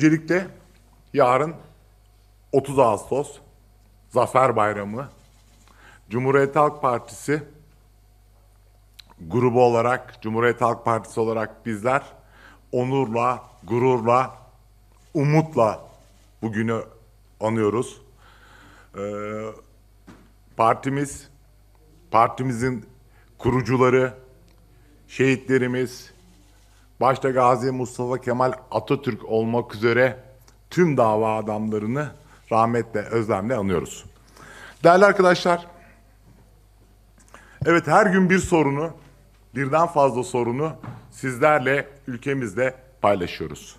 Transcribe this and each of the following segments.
Öncelikle yarın 30 Ağustos Zafer Bayramı Cumhuriyet Halk Partisi grubu olarak, Cumhuriyet Halk Partisi olarak bizler onurla, gururla, umutla bugünü anıyoruz. Ee, partimiz, partimizin kurucuları, şehitlerimiz, başta Gazi Mustafa Kemal Atatürk olmak üzere tüm dava adamlarını rahmetle, özlemle anıyoruz. Değerli arkadaşlar, evet her gün bir sorunu, birden fazla sorunu sizlerle ülkemizde paylaşıyoruz.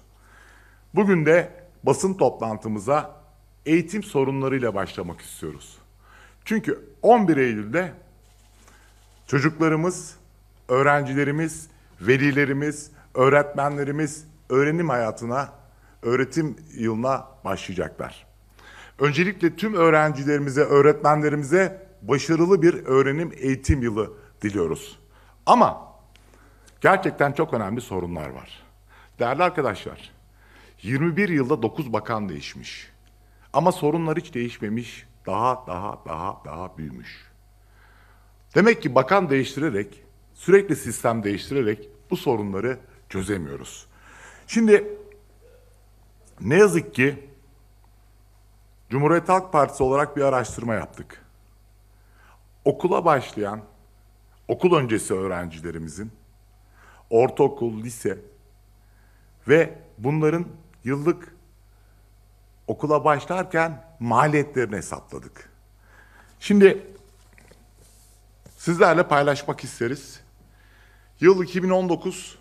Bugün de basın toplantımıza eğitim sorunlarıyla başlamak istiyoruz. Çünkü 11 Eylül'de çocuklarımız, öğrencilerimiz, velilerimiz, öğretmenlerimiz öğrenim hayatına, öğretim yılına başlayacaklar. Öncelikle tüm öğrencilerimize, öğretmenlerimize başarılı bir öğrenim eğitim yılı diliyoruz. Ama gerçekten çok önemli sorunlar var. Değerli arkadaşlar, 21 yılda 9 bakan değişmiş. Ama sorunlar hiç değişmemiş, daha daha daha daha büyümüş. Demek ki bakan değiştirerek, sürekli sistem değiştirerek bu sorunları çözemiyoruz. Şimdi ne yazık ki Cumhuriyet Halk Partisi olarak bir araştırma yaptık. Okula başlayan okul öncesi öğrencilerimizin ortaokul, lise ve bunların yıllık okula başlarken maliyetlerini hesapladık. Şimdi sizlerle paylaşmak isteriz. Yıl 2019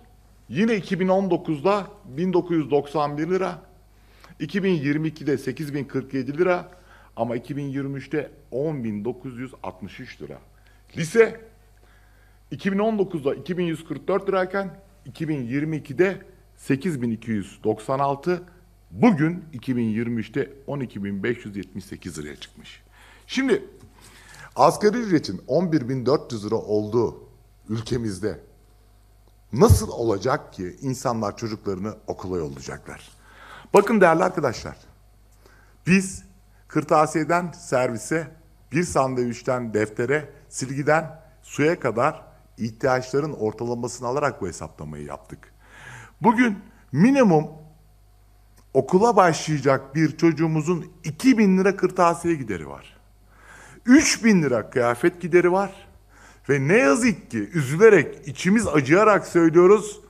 Yine 2019'da 1991 lira, 2022'de 8047 lira ama 2023'te 10963 lira. Lise 2019'da 2144 lirayken 2022'de 8296 bugün 2023'te 12578 liraya çıkmış. Şimdi asgari ücretin 11400 lira olduğu ülkemizde Nasıl olacak ki insanlar çocuklarını okula yollayacaklar? Bakın değerli arkadaşlar. Biz kırtasiyeden servise, bir sandviçten deftere, silgiden suya kadar ihtiyaçların ortalamasını alarak bu hesaplamayı yaptık. Bugün minimum okula başlayacak bir çocuğumuzun 2000 lira kırtasiye gideri var. 3000 lira kıyafet gideri var. Ve ne yazık ki üzülerek, içimiz acıyarak söylüyoruz.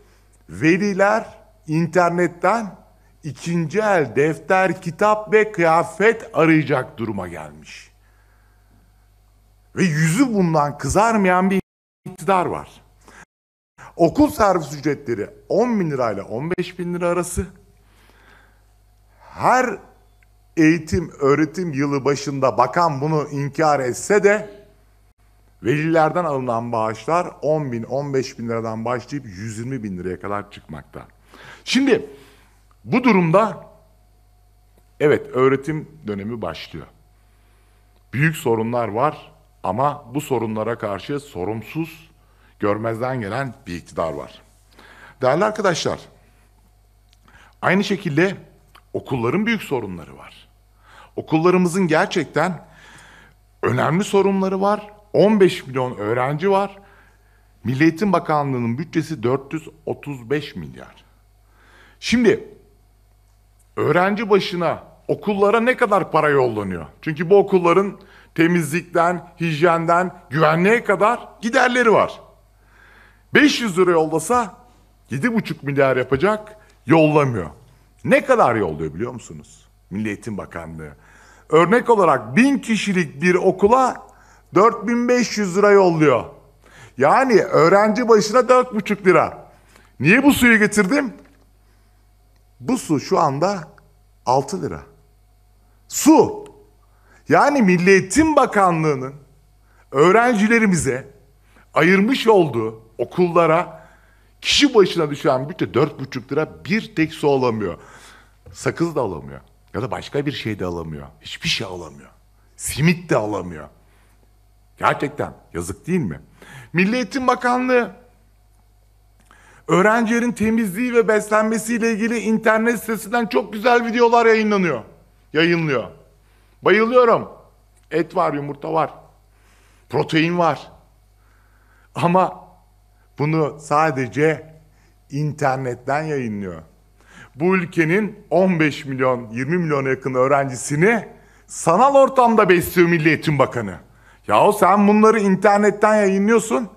Veliler internetten ikinci el defter, kitap ve kıyafet arayacak duruma gelmiş. Ve yüzü bundan kızarmayan bir iktidar var. Okul servis ücretleri 10 bin lira ile 15 bin lira arası. Her eğitim öğretim yılı başında bakan bunu inkar etse de Velilerden alınan bağışlar 10 bin, 15 bin liradan başlayıp 120 bin liraya kadar çıkmakta. Şimdi bu durumda evet öğretim dönemi başlıyor. Büyük sorunlar var ama bu sorunlara karşı sorumsuz, görmezden gelen bir iktidar var. Değerli arkadaşlar, aynı şekilde okulların büyük sorunları var. Okullarımızın gerçekten önemli sorunları var 15 milyon öğrenci var. Milli Eğitim Bakanlığı'nın bütçesi 435 milyar. Şimdi öğrenci başına okullara ne kadar para yollanıyor? Çünkü bu okulların temizlikten, hijyenden, güvenliğe kadar giderleri var. 500 lira yollasa 7,5 milyar yapacak, yollamıyor. Ne kadar yolluyor biliyor musunuz? Milli Eğitim Bakanlığı. Örnek olarak 1000 kişilik bir okula 4500 lira yolluyor. Yani öğrenci başına 4,5 lira. Niye bu suyu getirdim? Bu su şu anda 6 lira. Su. Yani Milli Eğitim Bakanlığı'nın öğrencilerimize ayırmış olduğu okullara kişi başına düşen bütçe 4,5 lira bir tek su alamıyor. Sakız da alamıyor. Ya da başka bir şey de alamıyor. Hiçbir şey alamıyor. Simit de alamıyor. Gerçekten yazık değil mi? Milli Eğitim Bakanlığı öğrencilerin temizliği ve beslenmesiyle ilgili internet sitesinden çok güzel videolar yayınlanıyor. Yayınlıyor. Bayılıyorum. Et var, yumurta var. Protein var. Ama bunu sadece internetten yayınlıyor. Bu ülkenin 15 milyon, 20 milyona yakın öğrencisini sanal ortamda besliyor Milli Eğitim Bakanı. Yahu sen bunları internetten yayınlıyorsun.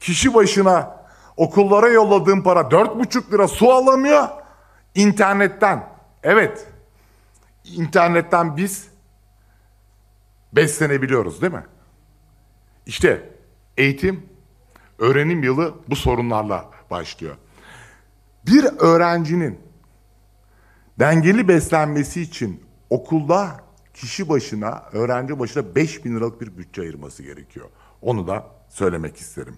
Kişi başına okullara yolladığın para 4,5 lira su alamıyor. İnternetten. Evet. İnternetten biz beslenebiliyoruz değil mi? İşte eğitim, öğrenim yılı bu sorunlarla başlıyor. Bir öğrencinin dengeli beslenmesi için okulda kişi başına, öğrenci başına 5 bin liralık bir bütçe ayırması gerekiyor. Onu da söylemek isterim.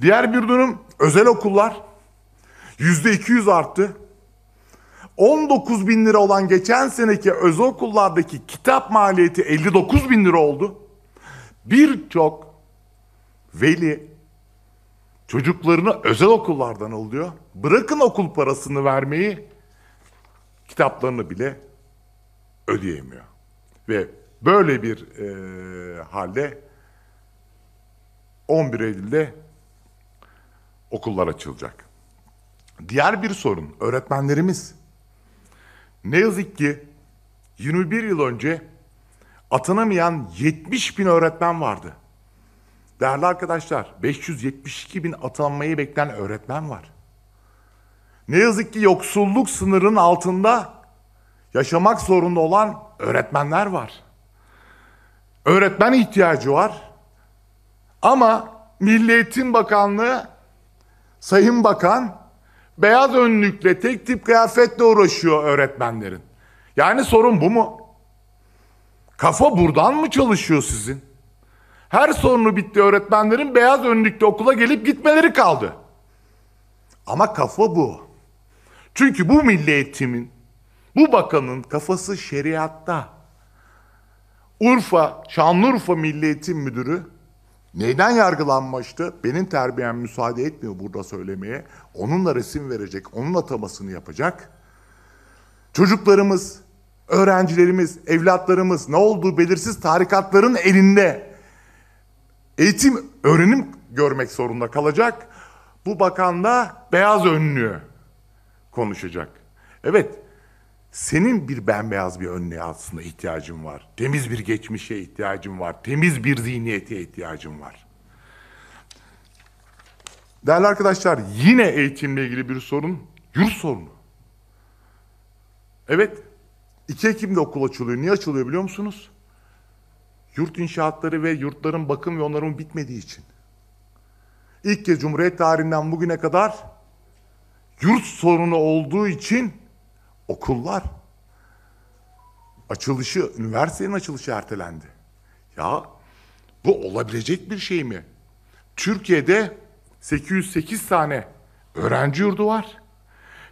Diğer bir durum özel okullar yüzde 200 arttı. 19 bin lira olan geçen seneki özel okullardaki kitap maliyeti 59 bin lira oldu. Birçok veli çocuklarını özel okullardan alıyor. Bırakın okul parasını vermeyi kitaplarını bile ödeyemiyor. Ve böyle bir e, halde 11 Eylül'de okullar açılacak. Diğer bir sorun öğretmenlerimiz. Ne yazık ki 21 yıl önce atanamayan 70 bin öğretmen vardı. Değerli arkadaşlar 572 bin atanmayı bekleyen öğretmen var. Ne yazık ki yoksulluk sınırının altında yaşamak zorunda olan öğretmenler var. Öğretmen ihtiyacı var. Ama Milli Eğitim Bakanlığı, Sayın Bakan, beyaz önlükle, tek tip kıyafetle uğraşıyor öğretmenlerin. Yani sorun bu mu? Kafa buradan mı çalışıyor sizin? Her sorunu bitti öğretmenlerin beyaz önlükte okula gelip gitmeleri kaldı. Ama kafa bu. Çünkü bu milli eğitimin bu bakanın kafası şeriatta. Urfa, Şanlıurfa Milli Eğitim Müdürü neyden yargılanmıştı? Benim terbiyem müsaade etmiyor burada söylemeye. Onunla resim verecek, onun atamasını yapacak. Çocuklarımız, öğrencilerimiz, evlatlarımız ne olduğu belirsiz tarikatların elinde eğitim, öğrenim görmek zorunda kalacak. Bu bakan da beyaz önlüğü konuşacak. Evet, senin bir bembeyaz bir önlüğe aslında ihtiyacın var. Temiz bir geçmişe ihtiyacın var. Temiz bir zihniyete ihtiyacın var. Değerli arkadaşlar yine eğitimle ilgili bir sorun yurt sorunu. Evet 2 Ekim'de okul açılıyor. Niye açılıyor biliyor musunuz? Yurt inşaatları ve yurtların bakım ve onarımı bitmediği için. İlk kez Cumhuriyet tarihinden bugüne kadar yurt sorunu olduğu için okullar, açılışı, üniversitenin açılışı ertelendi. Ya bu olabilecek bir şey mi? Türkiye'de 808 tane öğrenci yurdu var.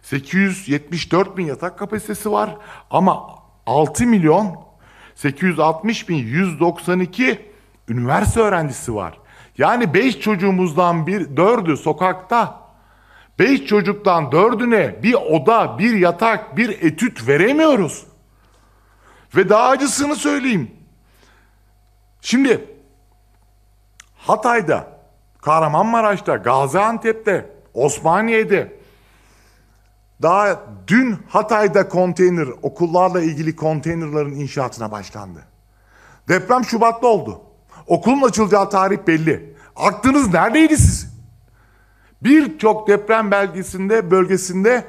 874 bin yatak kapasitesi var ama 6 milyon 860 bin 192 üniversite öğrencisi var. Yani 5 çocuğumuzdan bir dördü sokakta Beş çocuktan dördüne bir oda, bir yatak, bir etüt veremiyoruz. Ve daha acısını söyleyeyim. Şimdi Hatay'da, Kahramanmaraş'ta, Gaziantep'te, Osmaniye'de daha dün Hatay'da konteyner, okullarla ilgili konteynerların inşaatına başlandı. Deprem Şubat'ta oldu. Okulun açılacağı tarih belli. Aklınız neredeydi siz? Birçok deprem belgesinde bölgesinde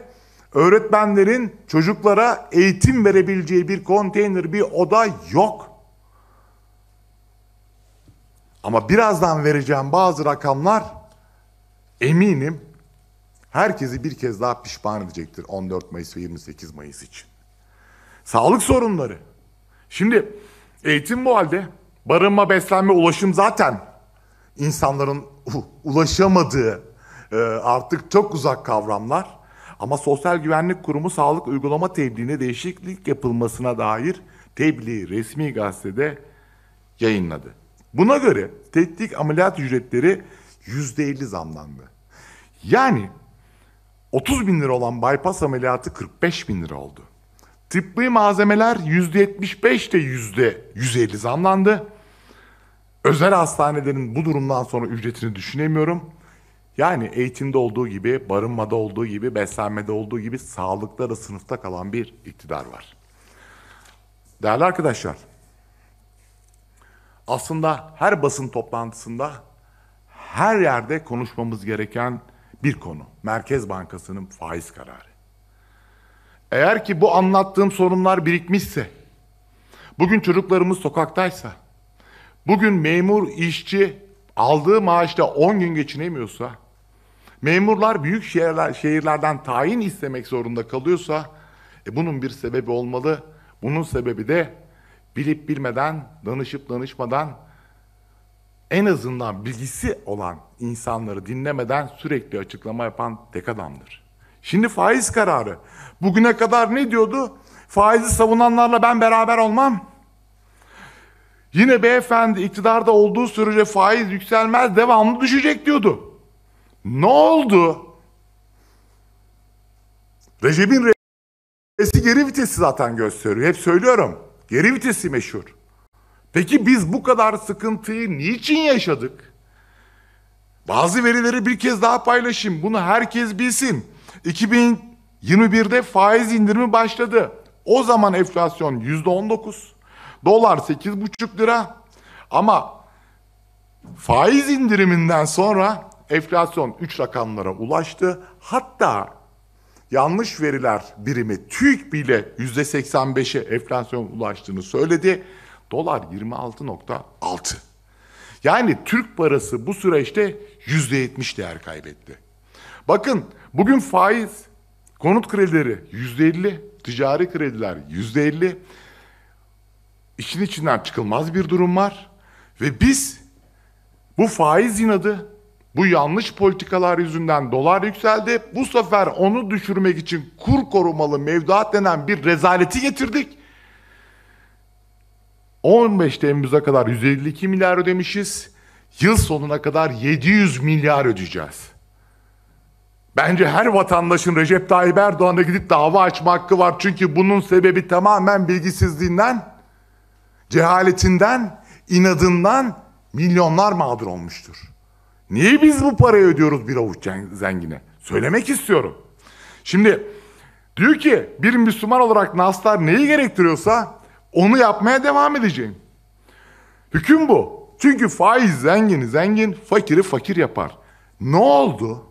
öğretmenlerin çocuklara eğitim verebileceği bir konteyner, bir oda yok. Ama birazdan vereceğim bazı rakamlar eminim herkesi bir kez daha pişman edecektir 14 Mayıs ve 28 Mayıs için. Sağlık sorunları. Şimdi eğitim bu halde barınma, beslenme, ulaşım zaten insanların uh, ulaşamadığı ee, artık çok uzak kavramlar. Ama Sosyal Güvenlik Kurumu sağlık uygulama tebliğine değişiklik yapılmasına dair tebliği resmi gazetede yayınladı. Buna göre tetik ameliyat ücretleri yüzde elli zamlandı. Yani 30 bin lira olan bypass ameliyatı 45 bin lira oldu. Tıbbi malzemeler yüzde 75 de yüzde 150 zamlandı. Özel hastanelerin bu durumdan sonra ücretini düşünemiyorum. Yani eğitimde olduğu gibi, barınmada olduğu gibi, beslenmede olduğu gibi sağlıkta da sınıfta kalan bir iktidar var. Değerli arkadaşlar, aslında her basın toplantısında her yerde konuşmamız gereken bir konu. Merkez Bankası'nın faiz kararı. Eğer ki bu anlattığım sorunlar birikmişse, bugün çocuklarımız sokaktaysa, bugün memur, işçi aldığı maaşla 10 gün geçinemiyorsa, memurlar büyük şehirler, şehirlerden tayin istemek zorunda kalıyorsa e, bunun bir sebebi olmalı. Bunun sebebi de bilip bilmeden, danışıp danışmadan en azından bilgisi olan insanları dinlemeden sürekli açıklama yapan tek adamdır. Şimdi faiz kararı. Bugüne kadar ne diyordu? Faizi savunanlarla ben beraber olmam. Yine beyefendi iktidarda olduğu sürece faiz yükselmez, devamlı düşecek diyordu. Ne oldu? Recep'in vitesi geri vitesi zaten gösteriyor. Hep söylüyorum. Geri vitesi meşhur. Peki biz bu kadar sıkıntıyı niçin yaşadık? Bazı verileri bir kez daha paylaşayım. Bunu herkes bilsin. 2021'de faiz indirimi başladı. O zaman enflasyon %19. Dolar 8,5 lira. Ama faiz indiriminden sonra Enflasyon 3 rakamlara ulaştı. Hatta yanlış veriler birimi TÜİK bile %85'e enflasyon ulaştığını söyledi. Dolar 26.6. Yani Türk parası bu süreçte %70 değer kaybetti. Bakın bugün faiz, konut kredileri %50, ticari krediler %50. İşin içinden çıkılmaz bir durum var. Ve biz bu faiz inadı bu yanlış politikalar yüzünden dolar yükseldi. Bu sefer onu düşürmek için kur korumalı mevduat denen bir rezaleti getirdik. 15 Temmuz'a kadar 152 milyar ödemişiz. Yıl sonuna kadar 700 milyar ödeyeceğiz. Bence her vatandaşın Recep Tayyip Erdoğan'a gidip dava açma hakkı var. Çünkü bunun sebebi tamamen bilgisizliğinden, cehaletinden, inadından milyonlar mağdur olmuştur. Niye biz bu parayı ödüyoruz bir avuç zengine? Söylemek istiyorum. Şimdi diyor ki bir Müslüman olarak naslar neyi gerektiriyorsa onu yapmaya devam edeceğim. Hüküm bu. Çünkü faiz zengini zengin, fakiri fakir yapar. Ne oldu?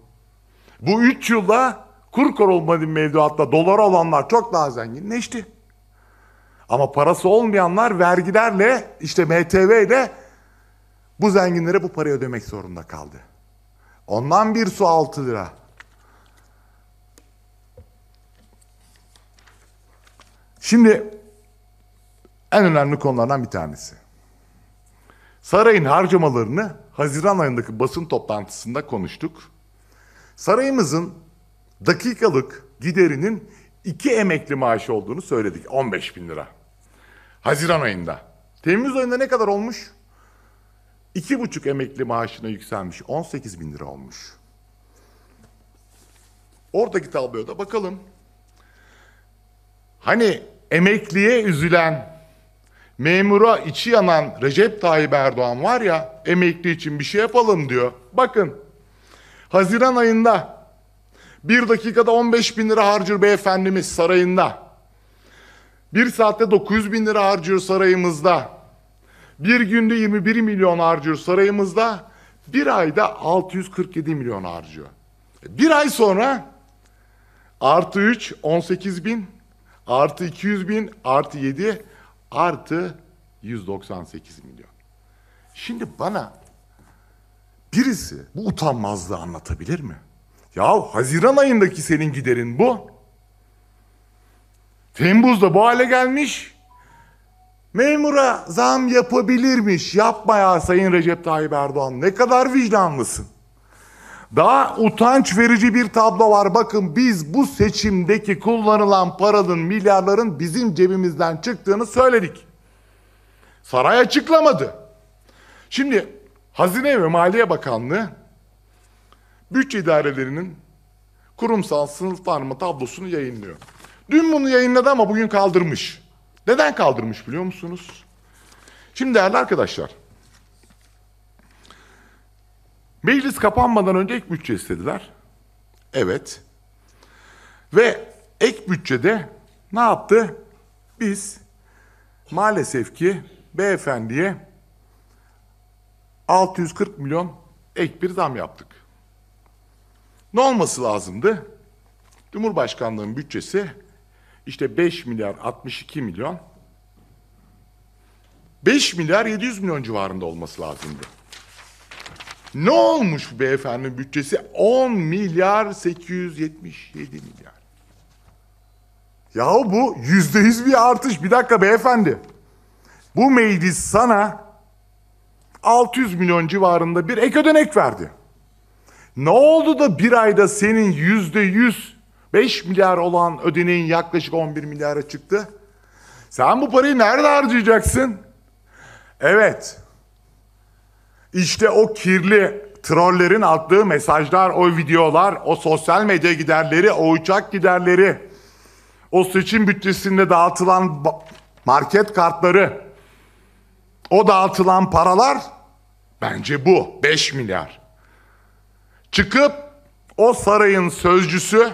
Bu üç yılda kur olmadı mevduatta dolar olanlar çok daha zenginleşti. Ama parası olmayanlar vergilerle işte MTV ile bu zenginlere bu parayı ödemek zorunda kaldı. Ondan bir su 6 lira. Şimdi en önemli konulardan bir tanesi. Sarayın harcamalarını Haziran ayındaki basın toplantısında konuştuk. Sarayımızın dakikalık giderinin iki emekli maaşı olduğunu söyledik. 15 bin lira. Haziran ayında. Temmuz ayında ne kadar olmuş? İki buçuk emekli maaşına yükselmiş. 18 bin lira olmuş. Oradaki tabloya da bakalım. Hani emekliye üzülen, memura içi yanan Recep Tayyip Erdoğan var ya, emekli için bir şey yapalım diyor. Bakın, Haziran ayında bir dakikada 15 bin lira harcır beyefendimiz sarayında. Bir saatte 900 bin lira harcıyor sarayımızda. Bir günde 21 milyon harcıyor sarayımızda. Bir ayda 647 milyon harcıyor. E, bir ay sonra artı 3 18 bin, artı 200 bin, artı 7, artı 198 milyon. Şimdi bana birisi bu utanmazlığı anlatabilir mi? Ya Haziran ayındaki senin giderin bu. Temmuz'da bu hale gelmiş. Memura zam yapabilirmiş. Yapma ya Sayın Recep Tayyip Erdoğan. Ne kadar vicdanlısın. Daha utanç verici bir tablo var. Bakın biz bu seçimdeki kullanılan paranın, milyarların bizim cebimizden çıktığını söyledik. Saray açıklamadı. Şimdi Hazine ve Maliye Bakanlığı bütçe idarelerinin kurumsal sınıflanma tablosunu yayınlıyor. Dün bunu yayınladı ama bugün kaldırmış. Neden kaldırmış biliyor musunuz? Şimdi değerli arkadaşlar, meclis kapanmadan önce ek bütçe istediler. Evet. Ve ek bütçede ne yaptı? Biz maalesef ki beyefendiye 640 milyon ek bir zam yaptık. Ne olması lazımdı? Cumhurbaşkanlığın bütçesi işte 5 milyar 62 milyon 5 milyar 700 milyon civarında olması lazımdı. Ne olmuş bu beyefendi bütçesi? 10 milyar 877 milyar. Yahu bu yüzde yüz bir artış. Bir dakika beyefendi. Bu meclis sana 600 milyon civarında bir ek ödenek verdi. Ne oldu da bir ayda senin yüzde yüz 5 milyar olan ödeneğin yaklaşık 11 milyara çıktı. Sen bu parayı nerede harcayacaksın? Evet. İşte o kirli trollerin attığı mesajlar, o videolar, o sosyal medya giderleri, o uçak giderleri, o seçim bütçesinde dağıtılan market kartları, o dağıtılan paralar bence bu 5 milyar. Çıkıp o sarayın sözcüsü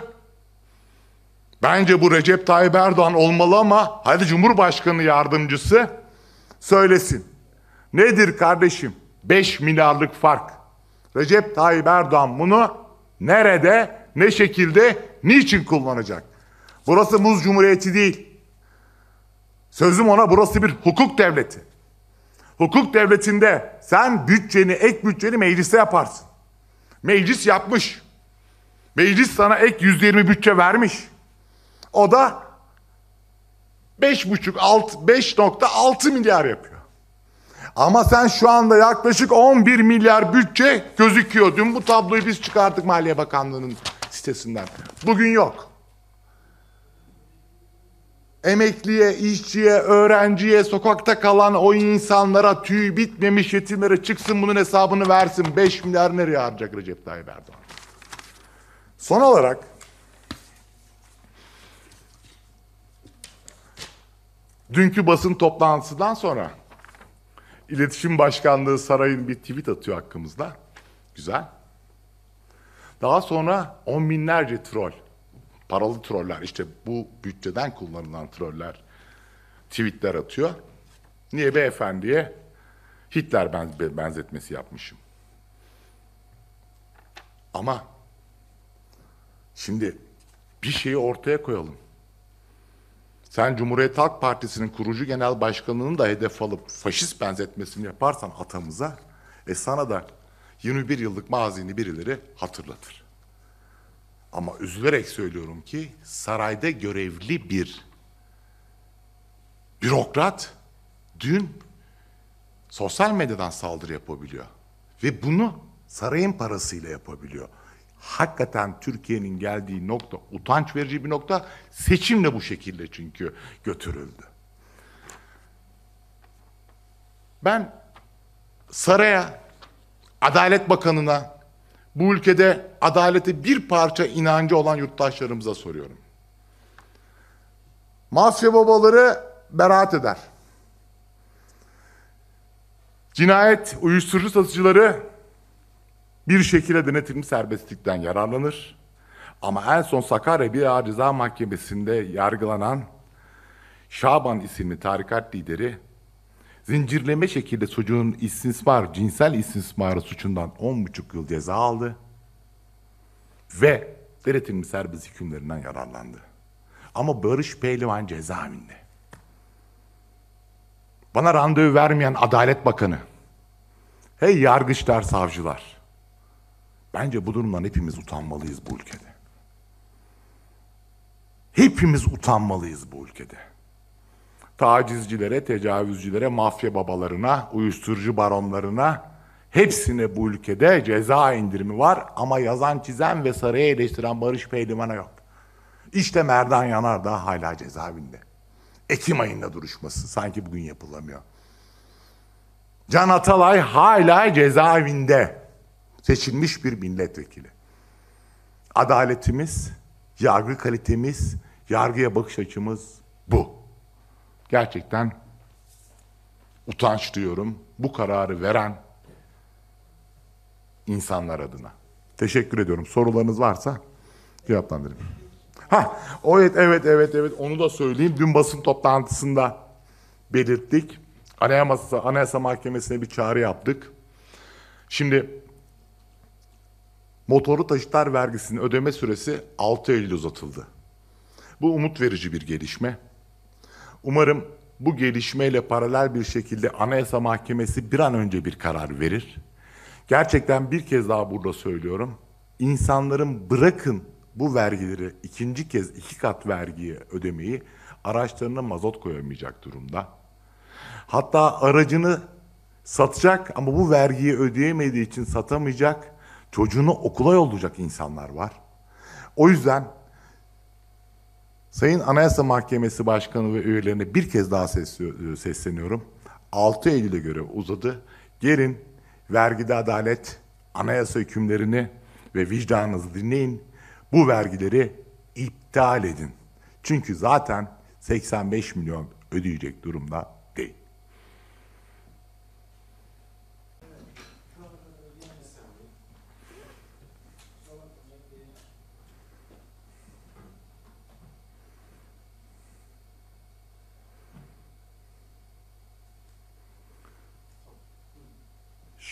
Bence bu Recep Tayyip Erdoğan olmalı ama hadi Cumhurbaşkanı yardımcısı söylesin. Nedir kardeşim 5 milyarlık fark? Recep Tayyip Erdoğan bunu nerede, ne şekilde, niçin kullanacak? Burası muz cumhuriyeti değil. Sözüm ona burası bir hukuk devleti. Hukuk devletinde sen bütçeni, ek bütçeni meclise yaparsın. Meclis yapmış. Meclis sana ek 120 bütçe vermiş. O da 5,6 milyar yapıyor. Ama sen şu anda yaklaşık 11 milyar bütçe gözüküyor. Dün bu tabloyu biz çıkardık Maliye Bakanlığı'nın sitesinden. Bugün yok. Emekliye, işçiye, öğrenciye, sokakta kalan o insanlara, tüy bitmemiş yetimlere çıksın bunun hesabını versin. 5 milyar nereye harcayacak Recep Tayyip Erdoğan? Son olarak Dünkü basın toplantısından sonra İletişim Başkanlığı Saray'ın bir tweet atıyor hakkımızda. Güzel. Daha sonra on binlerce troll, paralı troller, işte bu bütçeden kullanılan troller tweetler atıyor. Niye beyefendiye Hitler benzetmesi yapmışım. Ama şimdi bir şeyi ortaya koyalım. Sen Cumhuriyet Halk Partisi'nin kurucu genel başkanının da hedef alıp faşist benzetmesini yaparsan atamıza, e sana da 21 yıllık mazini birileri hatırlatır. Ama üzülerek söylüyorum ki sarayda görevli bir bürokrat dün sosyal medyadan saldırı yapabiliyor. Ve bunu sarayın parasıyla yapabiliyor hakikaten Türkiye'nin geldiği nokta utanç verici bir nokta. seçimle bu şekilde çünkü götürüldü. Ben saraya, Adalet Bakanı'na, bu ülkede adalete bir parça inancı olan yurttaşlarımıza soruyorum. Mafya babaları beraat eder. Cinayet, uyuşturucu satıcıları bir şekilde denetimli serbestlikten yararlanır. Ama en son Sakarya bir Rıza Mahkemesi'nde yargılanan Şaban isimli tarikat lideri zincirleme şekilde çocuğun istismar, cinsel istismarı suçundan 10,5 yıl ceza aldı ve denetimli serbest hükümlerinden yararlandı. Ama Barış Pehlivan cezaevinde. Bana randevu vermeyen Adalet Bakanı. Hey yargıçlar, savcılar. Bence bu durumdan hepimiz utanmalıyız bu ülkede. Hepimiz utanmalıyız bu ülkede. Tacizcilere, tecavüzcülere, mafya babalarına, uyuşturucu baronlarına hepsine bu ülkede ceza indirimi var ama yazan, çizen ve sarayı eleştiren Barış Pehlivan'a yok. İşte Merdan Yanar da hala cezaevinde. Ekim ayında duruşması sanki bugün yapılamıyor. Can Atalay hala cezaevinde. Seçilmiş bir milletvekili. Adaletimiz, yargı kalitemiz, yargıya bakış açımız bu. Gerçekten utanç duyuyorum bu kararı veren insanlar adına. Teşekkür ediyorum. Sorularınız varsa cevaplandırayım. Ha, o evet evet evet evet onu da söyleyeyim. Dün basın toplantısında belirttik. Anayasa, Anayasa Mahkemesi'ne bir çağrı yaptık. Şimdi Motorlu taşıtlar vergisinin ödeme süresi 6 Eylül uzatıldı. Bu umut verici bir gelişme. Umarım bu gelişmeyle paralel bir şekilde Anayasa Mahkemesi bir an önce bir karar verir. Gerçekten bir kez daha burada söylüyorum. İnsanların bırakın bu vergileri ikinci kez iki kat vergiye ödemeyi araçlarına mazot koyamayacak durumda. Hatta aracını satacak ama bu vergiyi ödeyemediği için satamayacak Çocuğunu okula yollayacak insanlar var. O yüzden Sayın Anayasa Mahkemesi Başkanı ve üyelerine bir kez daha e, sesleniyorum. 6 Eylül'e göre uzadı. Gelin vergide adalet, anayasa hükümlerini ve vicdanınızı dinleyin. Bu vergileri iptal edin. Çünkü zaten 85 milyon ödeyecek durumda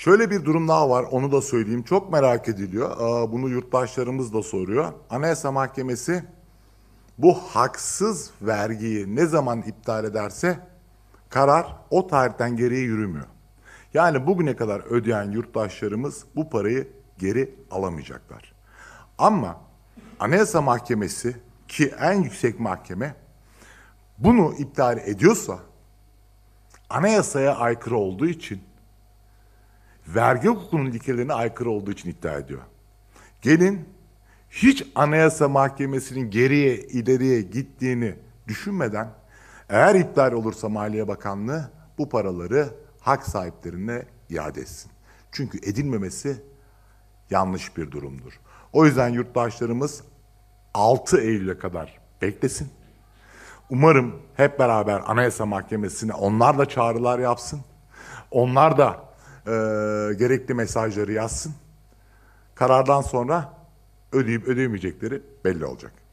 Şöyle bir durum daha var onu da söyleyeyim. Çok merak ediliyor. Bunu yurttaşlarımız da soruyor. Anayasa Mahkemesi bu haksız vergiyi ne zaman iptal ederse karar o tarihten geriye yürümüyor. Yani bugüne kadar ödeyen yurttaşlarımız bu parayı geri alamayacaklar. Ama Anayasa Mahkemesi ki en yüksek mahkeme bunu iptal ediyorsa anayasaya aykırı olduğu için vergi hukukunun ilkelerine aykırı olduğu için iddia ediyor. Gelin hiç Anayasa Mahkemesi'nin geriye ileriye gittiğini düşünmeden eğer iptal olursa Maliye Bakanlığı bu paraları hak sahiplerine iade etsin. Çünkü edilmemesi yanlış bir durumdur. O yüzden yurttaşlarımız 6 Eylül'e kadar beklesin. Umarım hep beraber Anayasa Mahkemesi'ne onlar da çağrılar yapsın. Onlar da e, gerekli mesajları yazsın. Karardan sonra ödeyip ödeyemeyecekleri belli olacak.